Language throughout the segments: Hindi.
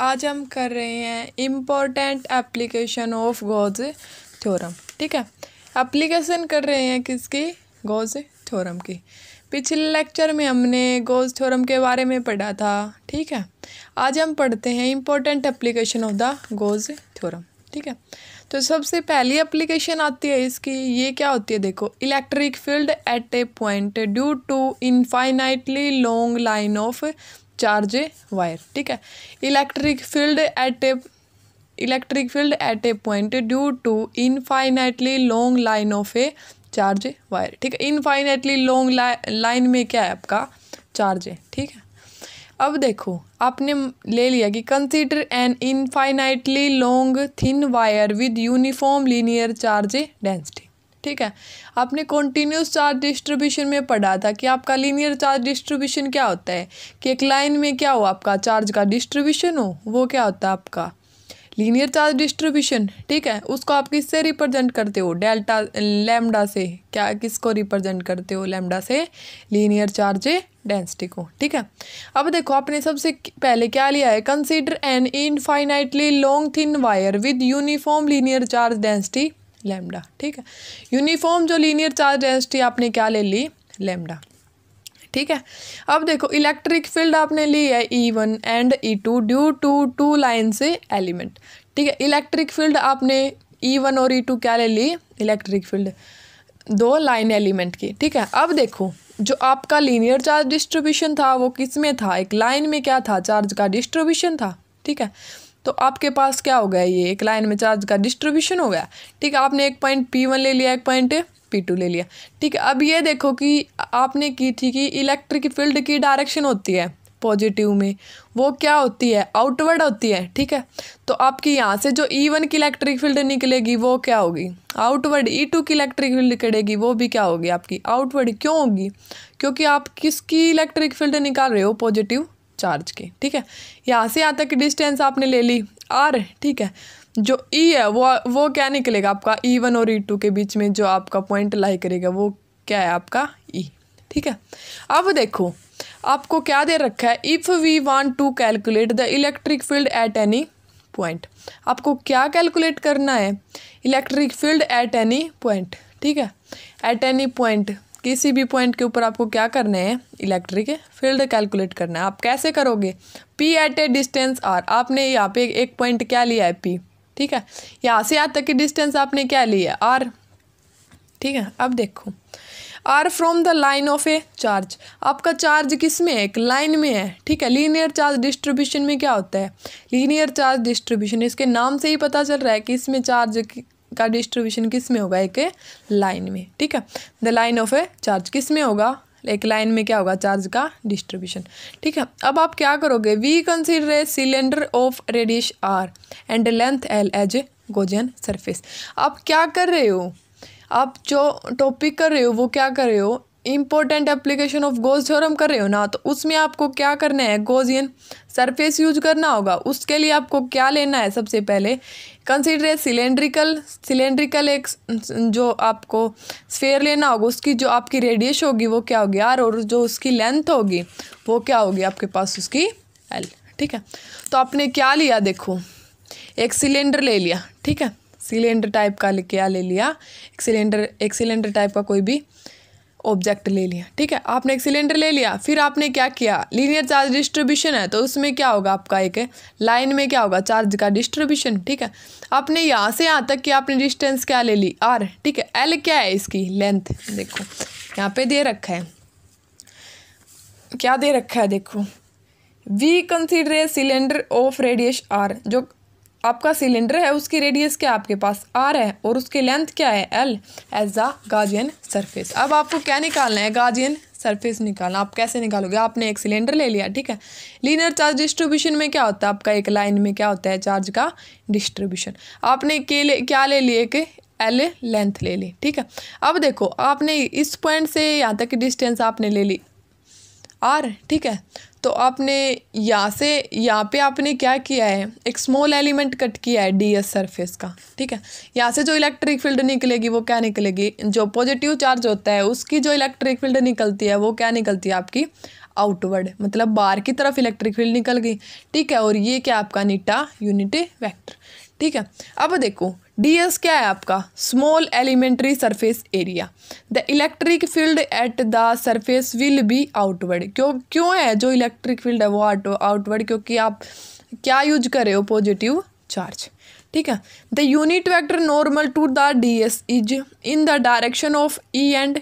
आज हम कर रहे हैं important application of Gauss theorem ठीक है एप्लीकेशन कर रहे हैं किसकी गॉज थ्योरम की पिछले लेक्चर में हमने गॉज थ्योरम के बारे में पढ़ा था ठीक है आज हम पढ़ते हैं important application of the Gauss theorem ठीक है तो सबसे पहली एप्लीकेशन आती है इसकी ये क्या होती है देखो electric field at a point due to infinitely long line of charge wire ठीक है electric field at a electric field at a point due to infinitely long line of a charge wire ठीक है इनफाइनाइटली लॉन्ग लाइन में क्या है आपका चार्ज है ठीक है अब देखो आपने ले लिया कि consider an infinitely long thin wire with uniform linear charge density ठीक है आपने कॉन्टीन्यूस चार्ज डिस्ट्रीब्यूशन में पढ़ा था कि आपका लीनियर चार्ज डिस्ट्रीब्यूशन क्या होता है कि एक लाइन में क्या हो आपका चार्ज का डिस्ट्रीब्यूशन हो वो क्या होता है आपका लीनियर चार्ज डिस्ट्रीब्यूशन ठीक है उसको आप किससे रिप्रेजेंट करते हो डेल्टा लेमडा से क्या किसको रिप्रेजेंट करते हो लेमडा से लीनियर चार्ज डेंसिटी को ठीक है अब देखो आपने सबसे पहले क्या लिया है consider an infinitely long thin wire with uniform linear charge density lambda ठीक है यूनिफॉर्म जो लीनियर चार्ज डेंसिटी आपने क्या ले ली लेमडा ठीक है अब देखो इलेक्ट्रिक फील्ड आपने ली है E e one and E two due to two line से एलिमेंट ठीक है इलेक्ट्रिक फील्ड आपने ई e वन और ई e टू क्या ले ली इलेक्ट्रिक फील्ड दो लाइन एलिमेंट की ठीक है अब देखो जो आपका लीनियर चार्ज डिस्ट्रीब्यूशन था वो किस में था एक लाइन में क्या था चार्ज का डिस्ट्रीब्यूशन था ठीक है तो आपके पास क्या हो गया ये एक लाइन में चार्ज का डिस्ट्रीब्यूशन हो गया ठीक है आपने एक पॉइंट पी वन ले लिया एक पॉइंट पी टू ले लिया ठीक है अब ये देखो कि आपने की थी कि इलेक्ट्रिक फील्ड की डायरेक्शन होती है पॉजिटिव में वो क्या होती है आउटवर्ड होती है ठीक है तो आपकी यहाँ से जो ई e वन की इलेक्ट्रिक फील्ड निकलेगी वो क्या होगी आउटवर्ड ई टू की इलेक्ट्रिक फील्ड निकलेगी वो भी क्या होगी आपकी आउटवर्ड क्यों होगी क्योंकि आप किसकी इलेक्ट्रिक फील्ड निकाल रहे हो पॉजिटिव चार्ज के ठीक है यहाँ से यहाँ तक की डिस्टेंस आपने ले ली आर ठीक है जो ई e है वो वो क्या निकलेगा आपका ई e वन और ई e टू के बीच में जो आपका पॉइंट लाई करेगा वो क्या है आपका ई e, ठीक है अब देखो आपको क्या दे रखा है if we want to calculate the electric field at any point आपको क्या कैलकुलेट करना है electric field at any point ठीक है एट एनी पॉइंट किसी भी पॉइंट के ऊपर आपको क्या करने हैं इलेक्ट्रिक फील्ड कैलकुलेट करना है आप कैसे करोगे P at a distance R आपने यहाँ पे एक पॉइंट क्या लिया है पी ठीक है यहाँ से यहाँ तक की डिस्टेंस आपने क्या लिया है आर ठीक है अब देखो R from the line of a charge आपका चार्ज किस में है एक लाइन में है ठीक है लीनियर चार्ज डिस्ट्रीब्यूशन में क्या होता है लीनियर चार्ज डिस्ट्रीब्यूशन इसके नाम से ही पता चल रहा है कि इसमें चार्ज का डिस्ट्रीब्यूशन किस में होगा एक लाइन में ठीक है the line of a charge किस में होगा एक लाइन में क्या होगा चार्ज का डिस्ट्रीब्यूशन ठीक है अब आप क्या करोगे we consider a cylinder of radius R and length L as Gaussian surface आप क्या कर रहे हो आप जो टॉपिक कर रहे हो वो क्या कर रहे हो important application of Gauss theorem कर रहे हो ना तो उसमें आपको क्या करना है गोजियन सरफेस यूज करना होगा उसके लिए आपको क्या लेना है सबसे पहले कंसिडर है सिलेंड्रिकल सिलेंड्रिकल एक जो आपको स्फेयर लेना होगा उसकी जो आपकी रेडियस होगी वो क्या होगी आर और जो उसकी लेंथ होगी वो क्या होगी आपके पास उसकी एल ठीक है तो आपने क्या लिया देखो एक सिलेंडर ले लिया ठीक है सिलेंडर टाइप का क्या ले लिया एक सिलेंडर एक सिलेंडर टाइप का कोई भी ऑब्जेक्ट ले लिया ठीक है आपने एक सिलेंडर ले लिया फिर आपने क्या किया लीनियर चार्ज डिस्ट्रीब्यूशन है तो उसमें क्या होगा आपका एक लाइन में क्या होगा चार्ज का डिस्ट्रीब्यूशन ठीक है आपने यहाँ से यहाँ तक कि आपने डिस्टेंस क्या ले ली आर ठीक है एल क्या है इसकी लेंथ देखो यहाँ पे दे रखा है क्या दे रखा है देखो we consider a cylinder of radius R जो आपका सिलेंडर है उसकी रेडियस क्या आपके पास आर है और उसके लेंथ क्या है L as a Gaussian surface अब आपको क्या निकालना है गार्जियन सरफेस निकालना आप कैसे निकालोगे आपने एक सिलेंडर ले लिया ठीक है लीनर चार्ज डिस्ट्रीब्यूशन में क्या होता है आपका एक लाइन में क्या होता है चार्ज का डिस्ट्रीब्यूशन आपने के ले क्या ले लिए एक एल लेंथ ले ली ठीक है अब देखो आपने इस पॉइंट से यहाँ तक डिस्टेंस आपने ले ली आर ठीक है तो आपने यहाँ से यहाँ पे आपने क्या किया है एक स्मॉल एलिमेंट कट किया है डी एस सरफेस का ठीक है यहाँ से जो इलेक्ट्रिक फील्ड निकलेगी वो क्या निकलेगी जो पॉजिटिव चार्ज होता है उसकी जो इलेक्ट्रिक फील्ड निकलती है वो क्या निकलती है आपकी आउटवर्ड मतलब बाहर की तरफ इलेक्ट्रिक फील्ड निकल गई ठीक है और ये क्या आपका नीटा यूनिट वैक्टर ठीक है अब देखो डी एस क्या है आपका small elementary surface area the electric field at the surface will be outward क्यों क्यों है जो इलेक्ट्रिक फील्ड है वो आउट आउटवर्ड क्योंकि आप क्या यूज कर रहे हो पॉजिटिव चार्ज ठीक है the unit vector normal to the D S is in the direction of E and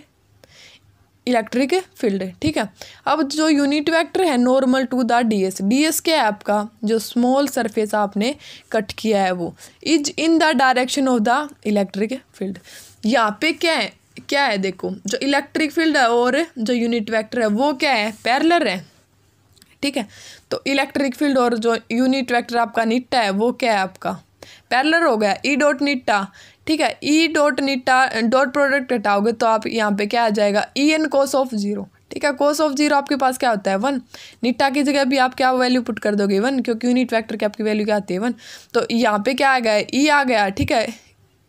electric field ठीक है अब जो यूनिट वेक्टर है normal to the D S D S के ऐप का जो स्मॉल सरफेस आपने कट किया है वो is in the direction of the electric field यहाँ पे क्या है क्या है देखो जो इलेक्ट्रिक फील्ड है और जो यूनिट वेक्टर है वो क्या है पैरलर है ठीक है तो इलेक्ट्रिक फील्ड और जो यूनिट वेक्टर आपका निट्टा है वो क्या है आपका पैरलर हो गया ई e डॉट निट्टा ठीक है ई डॉट निटा डॉट प्रोडक्ट हटाओगे तो आप यहाँ पे क्या आ जाएगा E N cos of zero ठीक है कोस ऑफ जीरो आपके पास क्या होता है वन निटा की जगह भी आप क्या वैल्यू पुट कर दोगे वन क्योंकि यूनिट वैक्टर की आपकी वैल्यू क्या आती है वन तो यहाँ पे क्या आ गया ई e आ गया ठीक है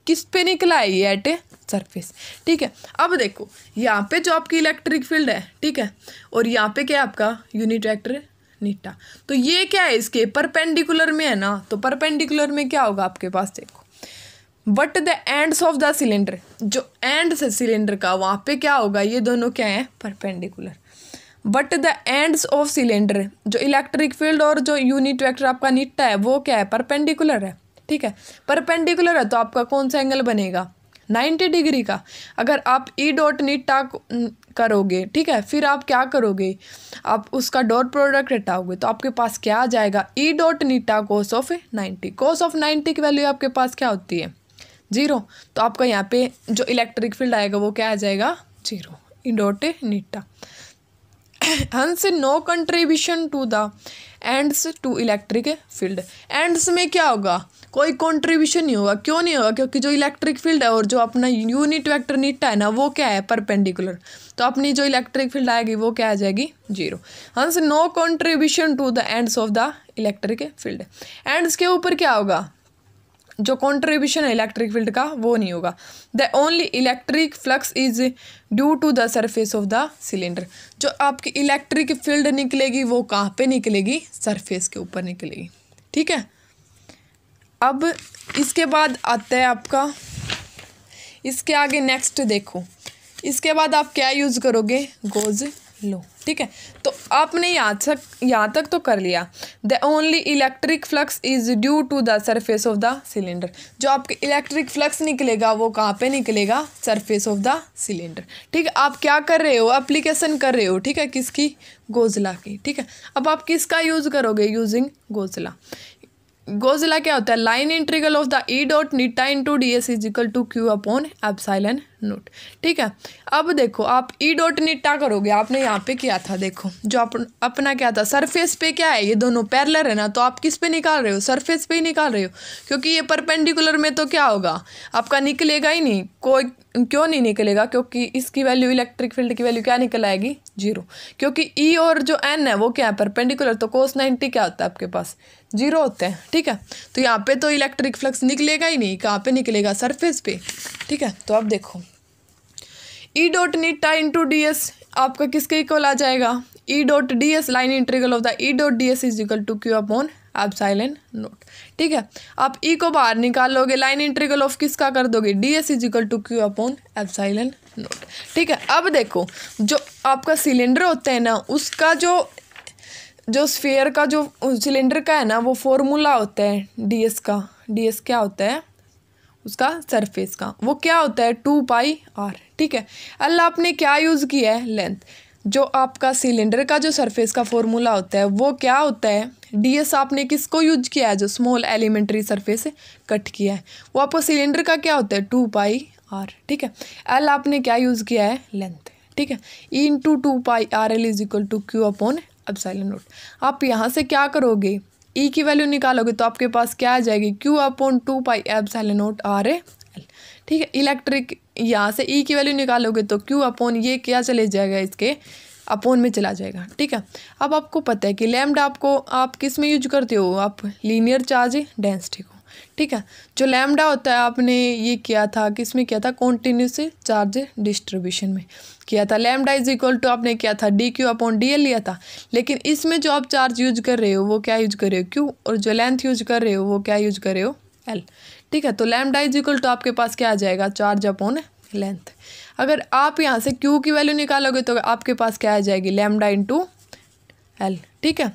किस पे निकला है ये एट ए सरफेस ठीक है अब देखो यहाँ पे जो आपकी इलेक्ट्रिक फील्ड है ठीक है और यहाँ पे क्या है आपका यूनिट वैक्टर निटा तो ये क्या है इसके परपेंडिकुलर में है ना तो परपेंडिकुलर में क्या होगा आपके पास देखो but the ends of the cylinder जो एंड से सिलेंडर का वहाँ पे क्या होगा ये दोनों क्या हैं perpendicular but the ends of cylinder जो इलेक्ट्रिक फील्ड और जो यूनिट वेक्टर आपका निट्टा है वो क्या है परपेंडिकुलर है ठीक है परपेंडिकुलर है तो आपका कौन सा एंगल बनेगा नाइन्टी डिग्री का अगर आप ई e डॉट निट्टा करोगे ठीक है फिर आप क्या करोगे आप उसका डॉट प्रोडक्ट हटाओगे तो आपके पास क्या आ जाएगा ई e डॉट निट्टा cos of ninety cos of ninety की वैल्यू आपके पास क्या होती है जीरो तो आपका यहाँ पे जो इलेक्ट्रिक फील्ड आएगा वो क्या आ जाएगा जीरो इंडोटे निट्टा hence no contribution to the ends to electric field ends में क्या होगा कोई कंट्रीब्यूशन नहीं होगा क्यों नहीं होगा क्योंकि जो इलेक्ट्रिक फील्ड है और जो अपना यूनिट वेक्टर नीटा है ना वो क्या है परपेंडिकुलर तो अपनी जो इलेक्ट्रिक फील्ड आएगी वो क्या आ जाएगी zero hence no contribution to the ends of the electric field ends के ऊपर क्या होगा जो कॉन्ट्रीब्यूशन है इलेक्ट्रिक फील्ड का वो नहीं होगा the only electric flux is due to the surface of the cylinder जो आपकी इलेक्ट्रिक फील्ड निकलेगी वो कहाँ पे निकलेगी सरफेस के ऊपर निकलेगी ठीक है अब इसके बाद आता है आपका इसके आगे नेक्स्ट देखो इसके बाद आप क्या यूज़ करोगे गोज लो ठीक है तो आपने यहाँ तक यहाँ तक तो कर लिया the only electric flux is due to the surface of the cylinder जो आपके इलेक्ट्रिक फ्लक्स निकलेगा वो कहाँ पे निकलेगा सरफेस ऑफ द सिलेंडर ठीक है आप क्या कर रहे हो अप्लीकेशन कर रहे हो ठीक है किसकी गोजला की ठीक है अब आप किसका यूज़ करोगे यूजिंग गोजला गोजिला क्या होता है line integral of the E dot नीटा to D S is equal to Q upon epsilon nought ठीक है अब देखो आप ई डॉट नीटा करोगे आपने यहाँ पे किया था देखो जो आप अपना क्या था सरफेस पे क्या है ये दोनों पैरलर है ना तो आप किस पे निकाल रहे हो सरफेस पे ही निकाल रहे हो क्योंकि ये परपेंडिकुलर में तो क्या होगा आपका निकलेगा ही नहीं कोई क्यों नहीं निकलेगा क्योंकि इसकी वैल्यू इलेक्ट्रिक फील्ड की वैल्यू क्या निकल आएगी जीरो क्योंकि ई e और जो एन है वो क्या है परपेंडिकुलर तो कोस नाइन्टी क्या होता है आपके पास जीरो होते हैं ठीक है तो यहाँ पे तो इलेक्ट्रिक फ्लक्स निकलेगा ही नहीं कहाँ पे निकलेगा सरफेस पे ठीक है तो अब देखो ई डॉट नीटा इंटू डी एस आपका किसके इक्वल आ जाएगा E dot D S line integral of the E dot D S is equal to Q upon epsilon nought ठीक है आप ई e को बाहर निकाल लोगे लाइन इंटरगल ऑफ किसका कर दोगे D S is equal to Q upon epsilon nought ठीक है अब देखो जो आपका सिलेंडर होता है ना उसका जो जो स्फेयर का जो सिलेंडर का है ना वो फॉर्मूला होता है डीएस का डीएस क्या होता है उसका सरफेस का वो क्या होता है टू पाई आर ठीक है अल्लाह आपने क्या यूज़ किया है लेंथ जो आपका सिलेंडर का जो सरफेस का फॉर्मूला होता है वो क्या होता है डीएस आपने किसको यूज किया है जो स्मॉल एलिमेंट्री सरफेस कट किया है वो आपको सिलेंडर का क्या होता है टू पाई आर ठीक है एल आपने क्या यूज़ किया है लेंथ ठीक है into two pi R L is equal to Q upon epsilon nought आप यहाँ से क्या करोगे ई e की वैल्यू निकालोगे तो आपके पास क्या आ जाएगी Q upon two pi epsilon nought R L ठीक है इलेक्ट्रिक यहाँ से ई e की वैल्यू निकालोगे तो क्यू अपॉन ये क्या चले जाएगा इसके अपोन में चला जाएगा ठीक है अब आपको पता है कि लैम्ड आपको आप किस में यूज करते हो आप लीनियर चार्ज डेंसिटी को ठीक है जो लैमडा होता है आपने ये किया था किसमें किया था कॉन्टीन्यूस चार्ज डिस्ट्रीब्यूशन में किया था लैमडा इज इक्वल टू आपने किया था D Q upon D L लिया था लेकिन इसमें जो आप चार्ज यूज कर रहे हो वो क्या यूज कर रहे हो क्यू और जो लेंथ यूज कर रहे हो वो क्या यूज कर रहे हो एल ठीक है तो लैमडा इज इक्वल टू आपके पास क्या आ जाएगा चार्ज अपॉन लेंथ अगर आप यहाँ से क्यू की वैल्यू निकालोगे तो आपके पास क्या आ जाएगी इन इंटू एल ठीक है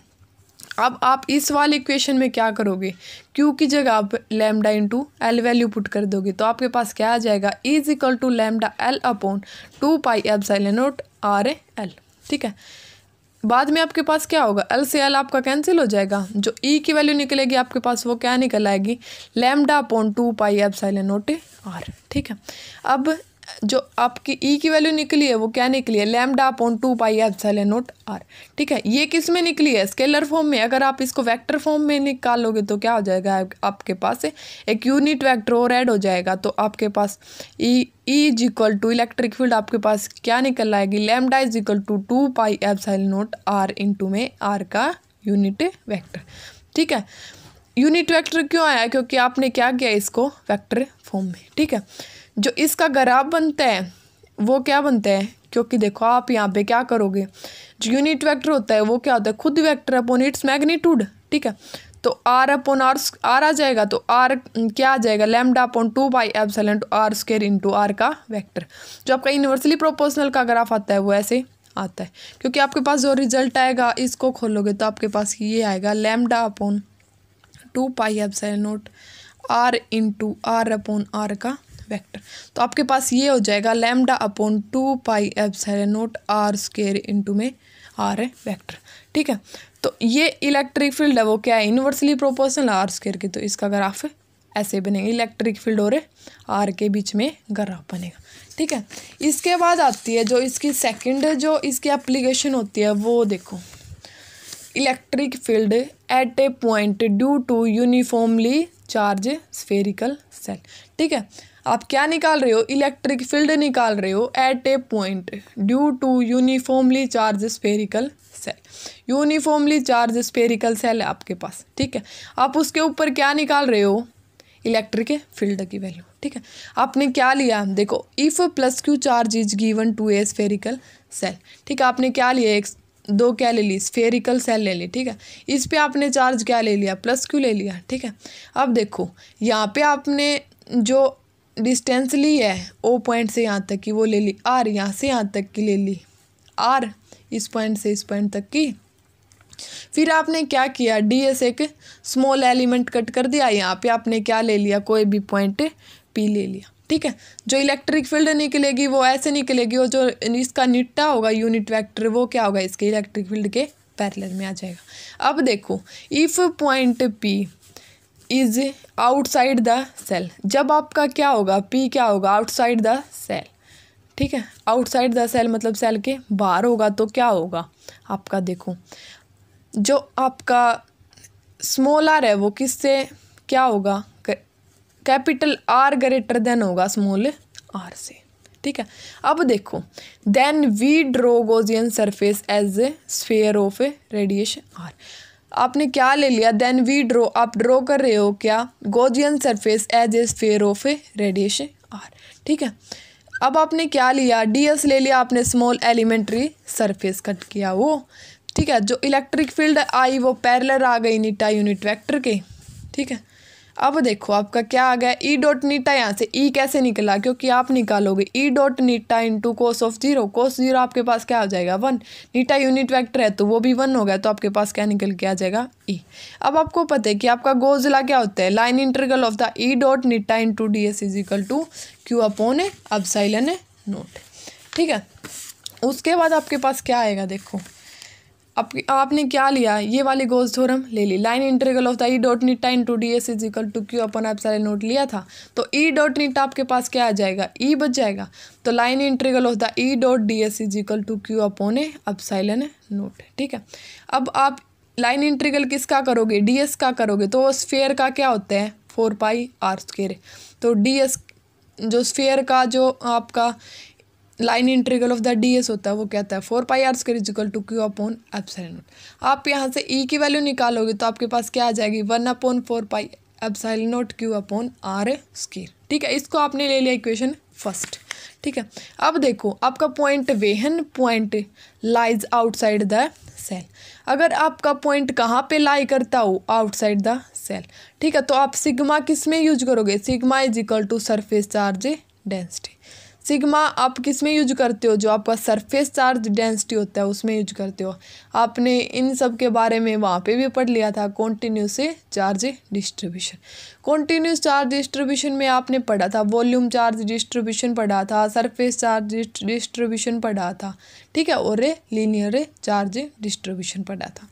अब आप इस वाले इक्वेशन में क्या करोगे क्यू की जगह आप lambda into L value put कर दोगे तो आपके पास क्या आ जाएगा is equal to lambda L upon two pi एफ साइलेनोट आर एल ठीक है बाद में आपके पास क्या होगा एल से एल आपका कैंसिल हो जाएगा जो ई e की वैल्यू निकलेगी आपके पास वो क्या निकल आएगी लैमडा अपॉन टू पाई एफ साइलेनोट आर ठीक है अब जो आपकी ई e की वैल्यू निकली है वो क्या निकली है lambda upon two pi epsilon nought R ठीक है ये किस में निकली है स्केलर फॉर्म में अगर आप इसको वेक्टर फॉर्म में निकालोगे तो क्या हो जाएगा आपके पास एक यूनिट वेक्टर और ऐड हो जाएगा तो आपके पास E E is equal to electric field आपके पास क्या निकल आएगी lambda is equal to two pi epsilon nought R two में आर का यूनिट वैक्टर ठीक है यूनिट वैक्टर क्यों आया क्योंकि आपने क्या किया इसको वैक्टर फॉर्म में ठीक है जो इसका ग्राफ बनता है वो क्या बनता है क्योंकि देखो आप यहाँ पे क्या करोगे जो यूनिट वेक्टर होता है वो क्या होता है खुद वेक्टर अपॉन इट्स मैग्नीट्यूड ठीक है तो आर अपॉन आर आर आ जाएगा तो आर क्या आ जाएगा lambda upon two by epsilon R square into R का वेक्टर जो आपका यूनिवर्सली प्रोपोर्शनल का ग्राफ आता है वो ऐसे आता है क्योंकि आपके पास जो रिजल्ट आएगा इसको खोलोगे तो आपके पास ये आएगा lambda upon two pi epsilon naught R into R upon R का वेक्टर तो आपके पास ये हो जाएगा lambda upon two pi epsilon naught R square into में आर है वैक्टर ठीक है तो ये इलेक्ट्रिक फील्ड है वो क्या है इनवर्सली प्रोपोर्शनल आर स्केयर की तो इसका ग्राफ ऐसे बनेगा इलेक्ट्रिक फील्ड और आर के बीच में ग्राफ बनेगा ठीक है इसके बाद आती है जो इसकी सेकेंड जो इसकी एप्लीकेशन होती है वो देखो electric field at a point due to uniformly charge spherical shell ठीक है आप क्या निकाल रहे हो इलेक्ट्रिक फील्ड निकाल रहे हो at a point due to uniformly charge spherical shell uniformly charge spherical shell है आपके पास ठीक है आप उसके ऊपर क्या निकाल रहे हो इलेक्ट्रिक फील्ड की वैल्यू ठीक है आपने क्या लिया देखो if plus Q charge is given to a spherical shell ठीक है आपने क्या लिया एक दो क्या ले ली स्फेरिकल सेल ले ली ठीक है इस पे आपने चार्ज क्या ले लिया प्लस क्यू ले लिया ठीक है अब देखो यहाँ पे आपने जो डिस्टेंस ली है ओ पॉइंट से यहाँ तक की वो ले ली आर यहाँ से यहाँ तक की ले ली आर इस पॉइंट से इस पॉइंट तक की फिर आपने क्या किया डी एस एक स्मॉल एलिमेंट कट कर दिया यहाँ पे आपने क्या ले लिया कोई भी पॉइंट पी ले लिया ठीक है जो इलेक्ट्रिक फील्ड निकलेगी वो ऐसे निकलेगी और जो इसका निट्टा होगा यूनिट वेक्टर वो क्या होगा इसके इलेक्ट्रिक फील्ड के पैरलर में आ जाएगा अब देखो if point P is outside the shell जब आपका क्या होगा पी क्या होगा आउटसाइड द सेल ठीक है आउटसाइड द सेल मतलब सेल के बाहर होगा तो क्या होगा आपका देखो जो आपका स्मॉल आर है वो किससे क्या होगा कैपिटल आर ग्रेटर देन होगा स्मॉल आर से ठीक है अब देखो then we draw Gaussian surface as a sphere of a radiation R आपने क्या ले लिया देन वी ड्रो आप ड्रॉ कर रहे हो क्या Gaussian surface as a sphere of a radiation R ठीक है अब आपने क्या लिया डी एस ले लिया आपने स्मॉल एलिमेंट्री सरफेस कट किया वो ठीक है जो इलेक्ट्रिक फील्ड आई वो पैरलर आ गई नीटा यूनिट वैक्टर के ठीक है अब देखो आपका क्या आ गया ई डॉट नीटा यहाँ से ई e कैसे निकला क्योंकि आप निकालोगे ई डॉट नीटा into cos of zero cos zero आपके पास क्या हो जाएगा वन नीटा यूनिट वैक्टर है तो वो भी वन हो गया तो आपके पास क्या निकल के आ जाएगा ई e. अब आपको पता है कि आपका गोजला क्या होता है line integral of the E dot नीटा into D S is equal to Q upon है अब साइलन है नोट ठीक है उसके बाद आपके पास क्या आएगा देखो अब आपने क्या लिया ये वाली गोज थोरम ले ली line integral of the E dot नीटा into D S is equal to Q upon आप सारे नोट लिया था तो ई डॉट नीटा आपके पास क्या आ जाएगा ई e बच जाएगा तो line integral of the E dot D S is equal to Q upon A अब साइलन नोट ठीक है अब आप लाइन इंटरगल किसका करोगे डी एस का करोगे तो स्फेयर का क्या होता है फोर पाई आर स्केर तो डी एस जो स्फेयर का जो आपका line integral of the D S होता है वो कहता है four pi R square is equal to Q upon naught आप यहाँ से ई e की वैल्यू निकालोगे तो आपके पास क्या आ जाएगी one upon four pi epsilon naught Q upon R square ठीक है इसको आपने ले लिया इक्वेशन फर्स्ट ठीक है अब देखो आपका point when point lies outside the shell अगर आपका पॉइंट कहाँ पे लाई करता हो आउटसाइड द सेल ठीक है तो आप सिग्मा किस में यूज करोगे sigma is equal to surface charge density sigma आप किस में यूज करते हो जो आपका सरफेस चार्ज डेंसिटी होता है उसमें यूज करते हो आपने इन सब के बारे में वहाँ पे भी पढ़ लिया था continuous charge distribution continuous charge distribution में आपने पढ़ा था वॉल्यूम चार्ज डिस्ट्रीब्यूशन पढ़ा था सरफेस चार्ज डिस्ट्रीब्यूशन पढ़ा था ठीक है और लीनियर चार्ज डिस्ट्रीब्यूशन पढ़ा था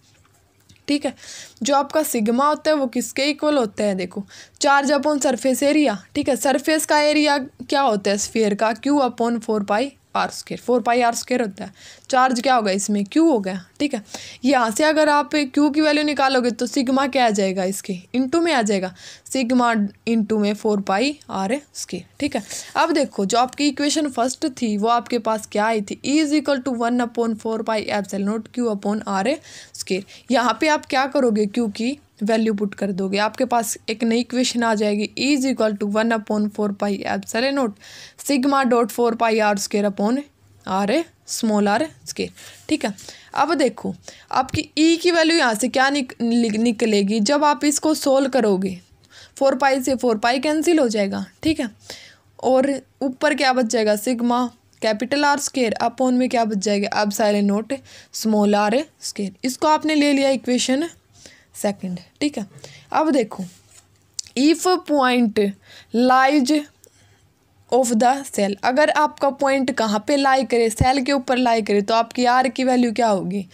ठीक है जो आपका सिग्मा होता है वो किसके इक्वल होता है देखो चार्ज अपॉन सरफेस एरिया ठीक है सरफेस का एरिया क्या होता है स्फीयर का Q upon four pi R square four pi R square होता है चार्ज क्या होगा इसमें क्यू हो गया ठीक है यहाँ से अगर आप क्यू की वैल्यू निकालोगे तो सिग्मा क्या आ जाएगा इसके इंटू में आ जाएगा सिग्मा इंटू में फोर पाई आर स्केयर ठीक है अब देखो जो आपकी इक्वेशन फर्स्ट थी वो आपके पास क्या आई थी E is equal to one upon four pi epsilon naught Q upon R square यहाँ पर आप क्या करोगे क्यू की वैल्यू पुट कर दोगे आपके पास एक नई क्वेश्चन आ जाएगी E is equal to one upon four pi epsilon naught sigma dot four pi R square upon R a small R square ठीक है अब देखो आपकी ई e की वैल्यू यहाँ से क्या निक, निक, निकलेगी जब आप इसको सोल्व करोगे फोर पाई से फोर पाई कैंसिल हो जाएगा ठीक है और ऊपर क्या बच जाएगा sigma capital R square upon में क्या बच जाएगा अब सारे नोट स्मॉल आर स्केयर इसको आपने ले लिया इक्वेशन सेकंड ठीक है अब देखो if point lies of the shell अगर आपका पॉइंट कहाँ पे लाई करे सेल के ऊपर लाई करे तो आपकी आर की वैल्यू क्या होगी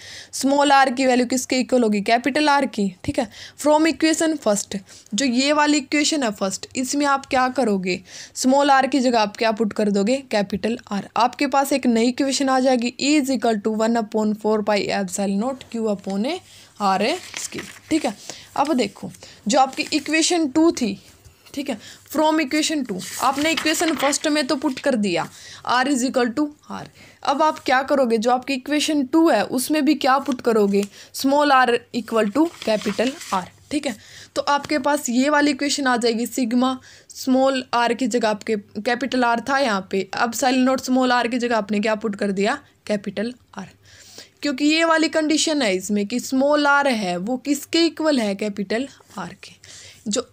स्मॉल आर की वैल्यू किसके इक्वल होगी कैपिटल आर की ठीक है फ्रॉम इक्वेशन फर्स्ट जो ये वाली इक्वेशन है फर्स्ट इसमें आप क्या करोगे स्मॉल आर की जगह आप क्या पुट कर दोगे कैपिटल आर आपके पास एक नई इक्वेशन आ जाएगी E is equal to one upon four pi epsilon naught Q upon A R A square ठीक है अब देखो जो आपकी इक्वेशन टू थी ठीक है फ्रॉम इक्वेशन टू आपने इक्वेशन फर्स्ट में तो पुट कर दिया R is equal to R अब आप क्या करोगे जो आपकी इक्वेशन टू है उसमें भी क्या पुट करोगे small R equal to capital R ठीक है तो आपके पास ये वाली इक्वेशन आ जाएगी सिग्मा स्मॉल आर की जगह आपके कैपिटल आर था यहाँ पे अब साइलेंट नोट स्मॉल आर की जगह आपने क्या पुट कर दिया कैपिटल आर क्योंकि ये वाली कंडीशन है इसमें कि स्मॉल आर है वो किसके इक्वल है कैपिटल आर के जो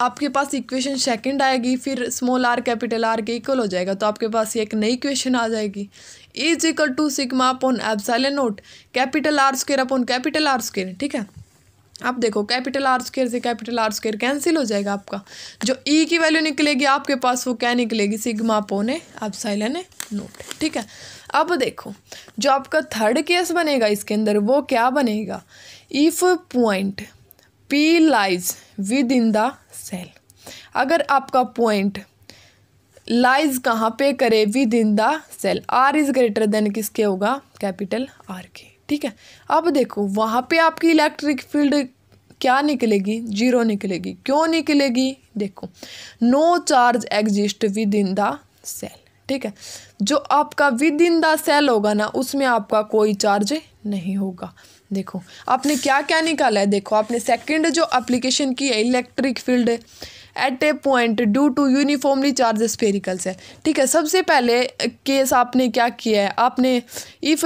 आपके पास इक्वेशन सेकंड आएगी फिर स्मॉल आर कैपिटल आर के इक्वल हो जाएगा तो आपके पास ये एक नई इक्वेशन आ जाएगी is equal to sigma upon epsilon naught capital R square upon capital R square ठीक है आप देखो कैपिटल आर स्केयर से कैपिटल आर स्केयर कैंसिल हो जाएगा आपका जो ई e की वैल्यू निकलेगी आपके पास वो क्या निकलेगी सिग्मा अपॉन है एब्साइलन नोट ठीक है अब देखो जो आपका थर्ड केस बनेगा इसके अंदर वो क्या बनेगा if point P lies within the shell अगर आपका पॉइंट लाइज कहाँ पे करे within the shell R is greater than किसके होगा कैपिटल आर के ठीक है अब देखो वहाँ पे आपकी इलेक्ट्रिक फील्ड क्या निकलेगी जीरो निकलेगी क्यों निकलेगी देखो no charge exist within the shell ठीक है जो आपका विद इन द सेल होगा ना उसमें आपका कोई चार्ज नहीं होगा देखो आपने क्या क्या निकाला है देखो आपने सेकंड जो अप्लीकेशन की है electric field at a point due to uniformly charge spherical shell ठीक है सबसे पहले केस आपने क्या किया है आपने इफ़